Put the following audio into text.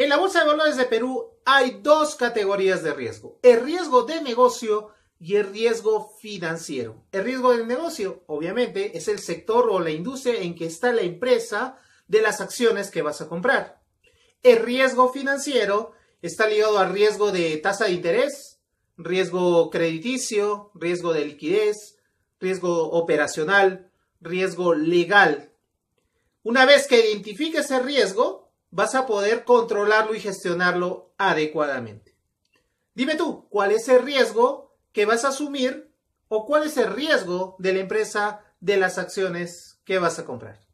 En la Bolsa de Valores de Perú hay dos categorías de riesgo. El riesgo de negocio y el riesgo financiero. El riesgo de negocio, obviamente, es el sector o la industria en que está la empresa de las acciones que vas a comprar. El riesgo financiero está ligado al riesgo de tasa de interés, riesgo crediticio, riesgo de liquidez, riesgo operacional, riesgo legal. Una vez que identifiques el riesgo, vas a poder controlarlo y gestionarlo adecuadamente. Dime tú, ¿cuál es el riesgo que vas a asumir o cuál es el riesgo de la empresa de las acciones que vas a comprar?